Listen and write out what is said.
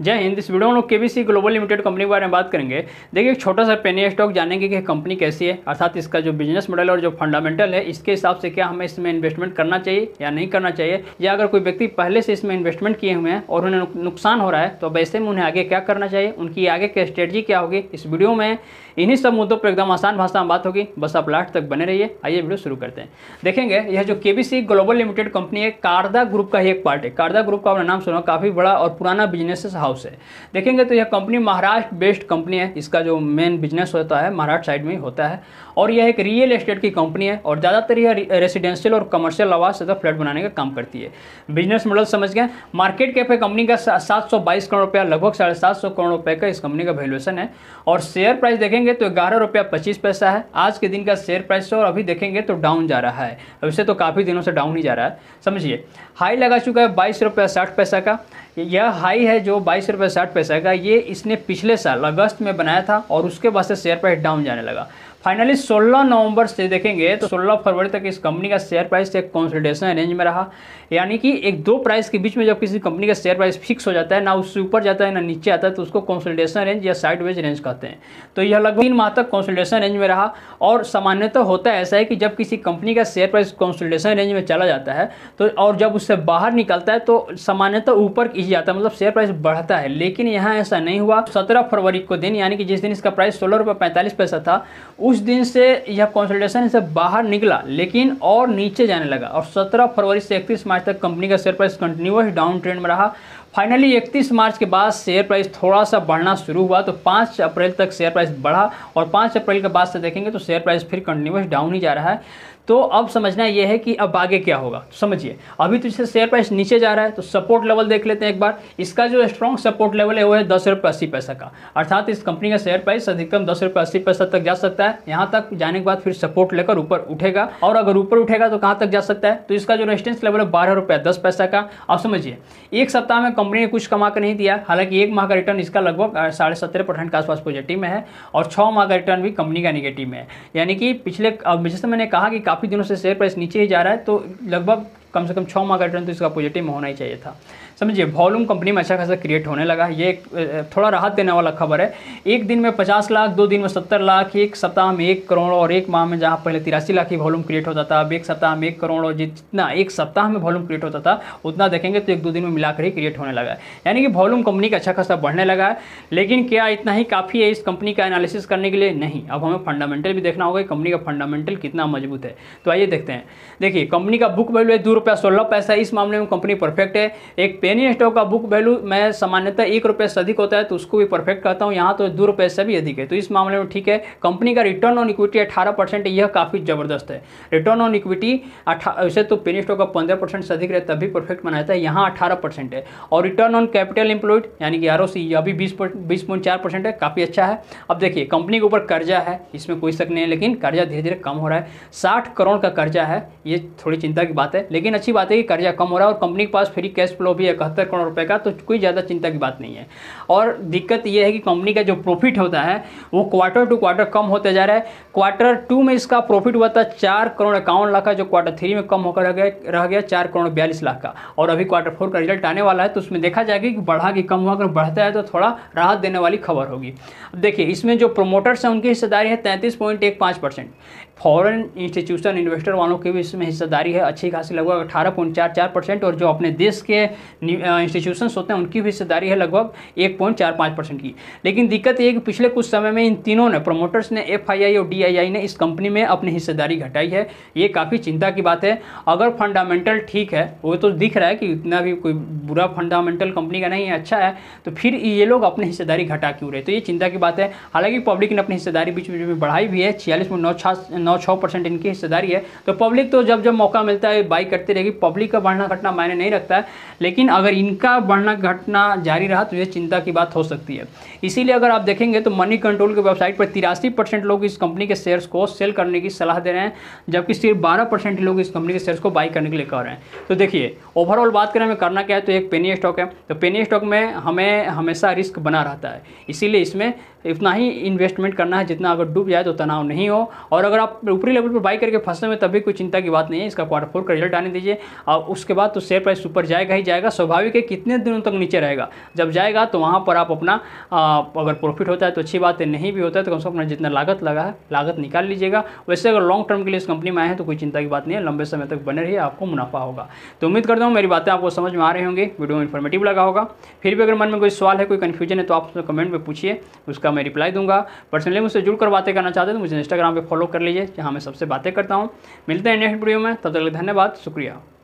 जय हिंद इस वीडियो में लोग सी ग्लोबल लिमिटेड कंपनी के बारे में बात करेंगे देखिए एक छोटा सा पेनी स्टॉक जानेंगे कि कंपनी कैसी है अर्थात इसका जो बिजनेस मॉडल और जो फंडामेंटल है इसके हिसाब से क्या हमें इसमें इन्वेस्टमेंट करना चाहिए या नहीं करना चाहिए या अगर कोई व्यक्ति पहले से इसमें इन्वेस्टमेंट किए हुए हैं और उन्हें नुकसान हो रहा है तो वैसे में उन्हें आगे क्या करना चाहिए उनकी आगे की स्ट्रेटजी क्या होगी इस वीडियो में इन्हीं सब मुद्दों पर एकदम आसान भाषा में बात होगी बस आप लास्ट तक बने रहिए आइए वीडियो शुरू करते हैं देखेंगे यह जो के ग्लोबल लिमिटेड कंपनी है कारदा ग्रुप का ही एक पार्ट है कारदा ग्रुप का अपना नाम सुना काफ़ी बड़ा और पुराना बिजनेस हाउस है देखेंगे तो यह कंपनी महाराष्ट्र बेस्ड कंपनी है इसका जो मेन बिजनेस होता है महाराष्ट्र साइड में ही होता है और यह एक रियल एस्टेट की कंपनी है और ज़्यादातर यह रेसिडेंशियल और कमर्शियल आवास तथा फ्लैट बनाने का काम करती है बिजनेस मॉडल समझ गए मार्केट कैप है कंपनी का सात करोड़ रुपया लगभग साढ़े करोड़ रुपये का इस कंपनी का वैल्यूएशन है और शेयर प्राइस देखेंगे देखेंगे तो ग्यारह रुपया पच्चीस पैसा है आज के दिन का शेयर प्राइस और अभी देखेंगे तो डाउन जा रहा है वैसे तो काफ़ी दिनों से डाउन ही जा रहा है समझिए हाई लगा चुका है बाईस रुपया साठ पैसा का यह हाई है जो बाईस रुपया साठ पैसा का ये इसने पिछले साल अगस्त में बनाया था और उसके बाद से शेयर प्राइस डाउन जाने लगा फाइनली 16 नवंबर से देखेंगे तो 16 फरवरी तक इस कंपनी का शेयर प्राइस एक कॉन्सल्टेशन रेंज में रहा यानी कि एक दो प्राइस के बीच में जब किसी कंपनी का शेयर प्राइस फिक्स हो जाता है ना उससे ऊपर जाता है ना नीचे आता है तो उसको कॉन्सल्टेशन रेंज या साइड वेज रेंज कहते हैं तो यह लगभग तीन माह तक कॉन्सल्टेशन रेंज में रहा और सामान्यतः होता है ऐसा है कि जब किसी कंपनी का शेयर प्राइस कॉन्सल्टेशन रेंज में चला जाता है तो और जब उससे बाहर निकलता है तो सामान्यतः ऊपर खींच जाता है मतलब शेयर प्राइस बढ़ता है लेकिन यहाँ ऐसा नहीं हुआ सत्रह फरवरी को दिन यानी कि जिस दिन इसका प्राइस सोलह रुपये पैंतालीस पैसा था उस कुछ दिन से यह कंसल्टेशन से बाहर निकला लेकिन और नीचे जाने लगा और 17 फरवरी से 31 मार्च तक कंपनी का share price continuous down trend में रहा फाइनली 31 मार्च के बाद शेयर प्राइस थोड़ा सा बढ़ना शुरू हुआ तो 5 अप्रैल तक शेयर प्राइस बढ़ा और 5 अप्रैल के बाद से देखेंगे तो शेयर प्राइस फिर कंटिन्यूस डाउन ही जा रहा है तो अब समझना यह है कि अब आगे क्या होगा तो समझिए अभी तो इससे शेयर प्राइस नीचे जा रहा है तो सपोर्ट लेवल देख लेते हैं एक बार इसका जो स्ट्रॉन्ग सपोर्ट लेवल है वो है दस रुपये अस्सी पैसा का अर्थात इस कंपनी का शेयर प्राइस अधिकतम दस रुपये अस्सी पैसा तक जा सकता है यहाँ तक जाने के बाद फिर सपोर्ट लेकर ऊपर उठेगा और अगर ऊपर उठेगा तो कहाँ तक जा सकता है तो इसका जो रेस्टेंस लेवल है बारह रुपये दस पैसा का अब समझिए एक सप्ताह में कंपनी ने कुछ कमा कर नहीं दिया हालांकि एक माह का रिटर्न इसका लगभग साढ़े सत्रह परसेंट के आसपास पॉजिटिव में है और छः माह का रिटर्न भी कंपनी का निगेटिव में है यानी कि पिछले जैसे मैंने कहा कि काफ़ी दिनों से शेयर प्राइस नीचे ही जा रहा है तो लगभग कम से कम छः माह का रिटर्न तो इसका पॉजिटिव होना ही चाहिए था समझिए वॉल्यूम कंपनी में अच्छा खासा क्रिएट होने लगा ये एक थोड़ा राहत देने वाला खबर है एक दिन में पचास लाख दो दिन में सत्तर लाख एक सप्ताह में एक करोड़ और एक माह में जहाँ पहले तिरासी लाख ही वॉल्यूम क्रिएट होता था अब एक सप्ताह में एक करोड़ और जितना एक सप्ताह में वॉल्यूम क्रिएट होता था उतना देखेंगे तो एक दो दिन में मिलाकर ही क्रिएट होने लगा यानी कि वॉल्यूम कंपनी का अच्छा खासा बढ़ने लगा है लेकिन क्या इतना ही काफ़ी है इस कंपनी का एनालिसिस करने के लिए नहीं अब हमें फंडामेंटल भी देखना होगा कंपनी का फंडामेंटल कितना मजबूत है तो आइए देखते हैं देखिए कंपनी का बुक वैल्यू है दो रुपया सोलह पैसा इस मामले में कंपनी परफेक्ट है एक पेनी स्टॉक का बुक वैल्यू मैं सामान्यतः एक रुपये से अधिक होता है तो उसको भी परफेक्ट कहता हूँ यहाँ तो दो रुपये से भी अधिक है तो इस मामले में ठीक है कंपनी का रिटर्न ऑन इक्विटी अठारह परसेंट यह काफ़ी ज़बरदस्त है रिटर्न ऑन इक्विटी वैसे तो पेनी स्टॉक का पंद्रह परसेंट से अधिक रहता तभी परफेक्ट माना जाता है यहाँ अठारह परसेंट है और रिटर्न ऑन कैपिटल एम्प्लॉयड यानी कि आर अभी बीस बीस पॉइंट चार परसेंट है काफ़ी अच्छा है अब देखिए कंपनी के ऊपर कर्जा है इसमें कोई शक नहीं है लेकिन कर्जा धीरे धीरे कम हो रहा है साठ करोड़ का कर्जा है ये थोड़ी चिंता की बात है लेकिन लेकिन अच्छी बात है कि कर्जा कम हो रहा है और कंपनी के पास फ्री कैश फ्लो भी इकहत्तर करोड़ रुपए का तो कोई ज़्यादा चिंता की बात नहीं है और दिक्कत यह है कि कंपनी का जो प्रॉफिट होता है वो क्वार्टर टू क्वार्टर कम होता जा रहा है क्वार्टर टू में इसका प्रॉफिट हुआ था चार करोड़ इक्यावन लाख का जो क्वार्टर थ्री में कम होकर रह गया रह गया चार करोड़ बयालीस लाख का और अभी क्वार्टर फोर का रिजल्ट आने वाला है तो उसमें देखा जाएगा कि बढ़ा कि कम हुआ अगर बढ़ता है तो थोड़ा राहत देने वाली खबर होगी देखिए इसमें जो प्रोमोटर्स हैं उनकी हिस्सेदारी है तैंतीस पॉइंट एक पाँच परसेंट फॉरेन इंस्टीट्यूशन इन्वेस्टर वालों की भी इसमें हिस्सेदारी है अच्छी खासी लगभग अठारह पॉइंट चार चार परसेंट और जो अपने देश के इंस्टीट्यूशन होते हैं उनकी भी हिस्सेदारी है लगभग एक पॉइंट चार पाँच परसेंट की लेकिन दिक्कत ये कि पिछले कुछ समय में इन तीनों ने प्रोमोटर्स ने एफ और डी ने इस कंपनी में अपनी हिस्सेदारी घटाई है ये काफ़ी चिंता की बात है अगर फंडामेंटल ठीक है वो तो दिख रहा है कि इतना भी कोई बुरा फंडामेंटल कंपनी का नहीं है अच्छा है तो फिर ये लोग अपनी हिस्सेदारी घटा क्यों रहे तो ये चिंता की बात है हालांकि पब्लिक ने अपनी हिस्सेदारी बीच बीच में बढ़ाई भी है छियालीस पॉइंट नौ नौ छः परसेंट इनकी हिस्सेदारी है तो पब्लिक तो जब जब मौका मिलता है बाई करती रहेगी पब्लिक का बढ़ना घटना मायने नहीं रखता है लेकिन अगर इनका बढ़ना घटना जारी रहा तो ये चिंता की बात हो सकती है इसीलिए अगर आप देखेंगे तो मनी कंट्रोल की वेबसाइट पर तिरासी लोग इस कंपनी के शेयर्स को सेल करने की सलाह दे रहे हैं जबकि सिर्फ बारह लोग इस कंपनी के शेयर्स को बाई करने के लिए कह रहे हैं तो देखिए ओवरऑल बात करें हमें करना क्या है तो एक पेनी स्टॉक है तो पेनी स्टॉक में हमें हमेशा रिस्क बना रहता है इसीलिए इसमें इतना ही इन्वेस्टमेंट करना है जितना अगर डूब जाए तो तनाव नहीं हो और अगर आप आप ऊपरी लेवल पर बाई करके फंसने में तभी कोई चिंता की बात नहीं है इसका क्वार्टर फोर का रिजल्ट आने दीजिए और उसके बाद तो शेयर प्राइस ऊपर जाएगा ही जाएगा स्वाभाविक है कितने दिनों तक नीचे रहेगा जब जाएगा तो वहाँ पर आप अपना अगर प्रॉफिट होता है तो अच्छी बात है नहीं भी होता है तो कम से कम जितना लागत लगा है लागत निकाल लीजिएगा वैसे अगर लॉन्ग टर्म के लिए इस कंपनी में आए हैं तो कोई चिंता की बात नहीं है लंबे समय तक बने रहिए आपको मुनाफा होगा तो उम्मीद करता हूँ मेरी बातें आपको समझ में आ रहे होंगी वीडियो इन्फॉर्मेटिव लगा होगा फिर भी अगर मन में कोई सवाल है कोई कन्फ्यूजन है तो आप उसमें कमेंट में पूछिए उसका मैं रिप्लाई दूंगा पर्सनली मुझसे जुड़कर बातें करना चाहते हैं तो मुझे इंस्टाग्राम पर फॉलो कर लीजिए जहाँ मैं सबसे बातें करता हूँ मिलते हैं नेक्स्ट वीडियो में तब तक धन्यवाद शुक्रिया